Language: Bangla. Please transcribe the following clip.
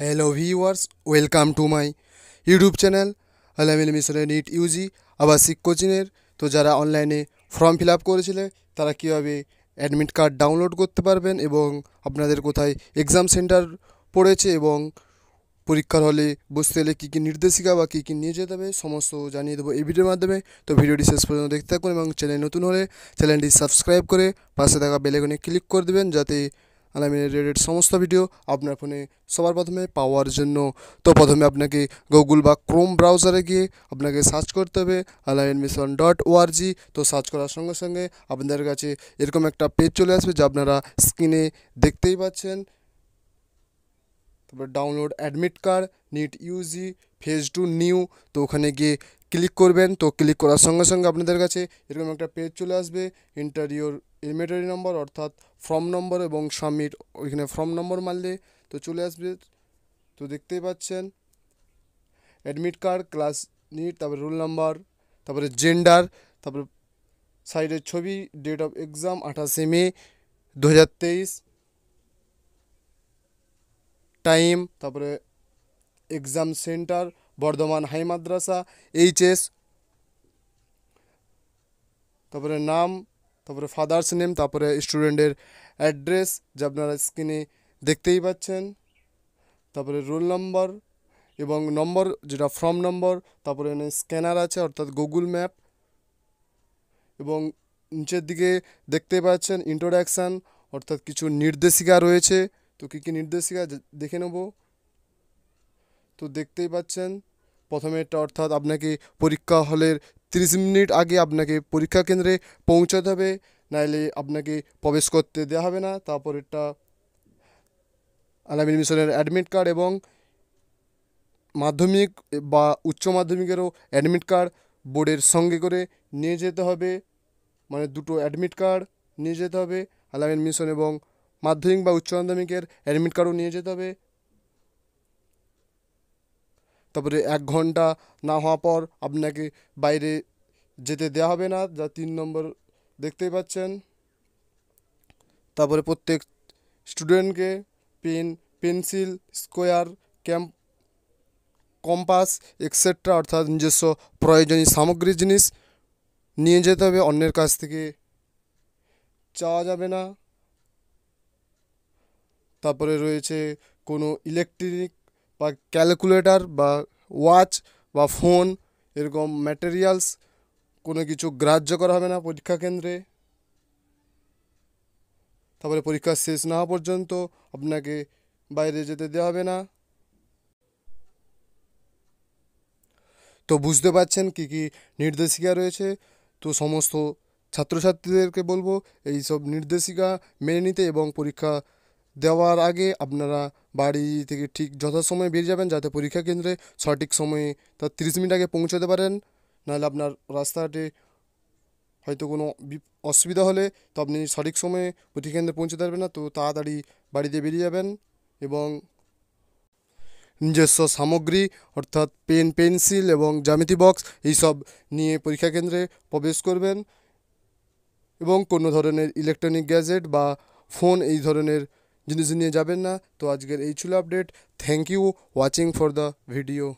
hello viewers welcome to my YouTube channel আলামিল মিশনের নিট ইউজি আবাসিক কোচিংয়ের তো যারা অনলাইনে ফর্ম ফিল আপ করেছিলে তারা কীভাবে অ্যাডমিট কার্ড ডাউনলোড করতে পারবেন এবং আপনাদের কোথায় এক্সাম সেন্টার পড়েছে এবং পরীক্ষার হলে বসতে হলে কী কী নির্দেশিকা বা কী কী নিয়ে যেতে হবে সমস্ত জানিয়ে দেবো এই ভিডিওর মাধ্যমে তো ভিডিওটি শেষ পর্যন্ত দেখতে থাকুন এবং চ্যানেল নতুন হলে চ্যানেলটি সাবস্ক্রাইব করে পাশে থাকা বেলেকনে ক্লিক করে দেবেন যাতে আমি রেডের সমস্ত ভিডিও আপনার ফোনে সবার প্রথমে পাওয়ার জন্য তো প্রথমে আপনাকে গুগল বা ক্রোম ব্রাউজারে গিয়ে আপনাকে সার্চ করতে হবে অ্যালাইন মিশন ডট ওআরজি তো সার্চ করার সঙ্গে সঙ্গে আপনাদের কাছে এরকম একটা পেজ চলে আসবে যা আপনারা স্ক্রিনে দেখতেই পাচ্ছেন তারপর download admit card NEET UG phase two new তো ওখানে গিয়ে ক্লিক করবেন তো ক্লিক করার সঙ্গে সঙ্গে আপনাদের কাছে এরকম একটা পেজ চলে আসবে ইন্টারভিউর ইমেটারি নম্বর অর্থাৎ ফর্ম নম্বর এবং সামির ওইখানে ফর্ম নম্বর মারলে তো চলে আসবে তো দেখতেই পাচ্ছেন অ্যাডমিট কার্ড ক্লাস নিট তারপরে রোল নাম্বার তারপরে জেন্ডার তারপরে সাইডের ছবি ডেট অফ এক্সাম আঠাশে মে দু টাইম তারপরে exam centre Bardhaman high madrasa HS তারপরে নাম তারপরে ফাদার্স নেম তারপরে স্টুডেন্টের অ্যাড্রেস যা আপনারা স্ক্রিনে দেখতেই পাচ্ছেন তারপরে রোল নম্বর এবং নম্বর যেটা ফর্ম নম্বর তারপরে এখানে স্ক্যানার আছে অর্থাৎ গুগল ম্যাপ এবং নিচের দিকে দেখতে পাচ্ছেন ইন্ট্রোডাকশান অর্থাৎ কিছু নির্দেশিকা রয়েছে তো কী কী নির্দেশিকা দেখে নেব তো দেখতেই পাচ্ছেন এটা অর্থাৎ আপনাকে পরীক্ষা হলের তিরিশ মিনিট আগে আপনাকে পরীক্ষা কেন্দ্রে পৌঁছাতে হবে নাইলে আপনাকে প্রবেশ করতে দেওয়া হবে না তারপরেরটা আলামিন মিশনের অ্যাডমিট কার্ড এবং মাধ্যমিক বা উচ্চ মাধ্যমিকেরও অ্যাডমিট কার্ড বোর্ডের সঙ্গে করে নিয়ে যেতে হবে মানে দুটো অ্যাডমিট কার্ড নিয়ে যেতে হবে আলামিন মিশন এবং মাধ্যমিক বা উচ্চ মাধ্যমিকের অ্যাডমিট কার্ডও নিয়ে যেতে হবে তারপরে এক ঘন্টা না হওয়া পর আপনাকে বাইরে যেতে দেওয়া হবে না যা তিন নম্বর দেখতেই পাচ্ছেন তারপরে প্রত্যেক স্টুডেন্টকে pen pencil square camp compass etcetera অর্থাৎ নিজস্ব প্রয়োজনীয় সামগ্রী জিনিস নিয়ে যেতে হবে অন্যের কাছ থেকে চাওয়া যাবে না তারপরে রয়েছে কোনো ইলেকট্রিক বা ক্যালকুলেটার বা ওয়াচ বা ফোন এরকম ম্যাটেরিয়ালস কোনো কিছু গ্রাহ্য করা হবে না পরীক্ষা কেন্দ্রে তারপরে পরীক্ষা শেষ না হওয়া পর্যন্ত আপনাকে বাইরে যেতে দেওয়া হবে না তো বুঝতে পারছেন কি কি নির্দেশিকা রয়েছে তো সমস্ত ছাত্রছাত্রীদেরকে বলবো এই সব নির্দেশিকা মেনে নিতে এবং পরীক্ষা দেওয়ার আগে আপনারা বাড়ি থেকে ঠিক যথাসময়ে বেরিয়ে যাবেন যাতে পরীক্ষা কেন্দ্রে সঠিক সময়ে তার তিরিশ মিনিট আগে পৌঁছাতে পারেন নাহলে আপনার রাস্তাঘাটে হয়তো কোনো অসুবিধা হলে তো আপনি সঠিক সময়ে পরীক্ষা কেন্দ্রে পৌঁছাতে পারবেন না তো তাড়াতাড়ি বাড়িতে বেরিয়ে যাবেন এবং নিজস্ব সামগ্রী অর্থাৎ পেন পেন্সিল এবং জ্যামিতি বক্স এইসব নিয়ে পরীক্ষা কেন্দ্রে প্রবেশ করবেন এবং কোনো ধরনের ইলেকট্রনিক গ্যাজেট বা ফোন এই ধরনের যদি নিউজynie যাবেন না তো আজকের এই ছিল update thank you watching for the video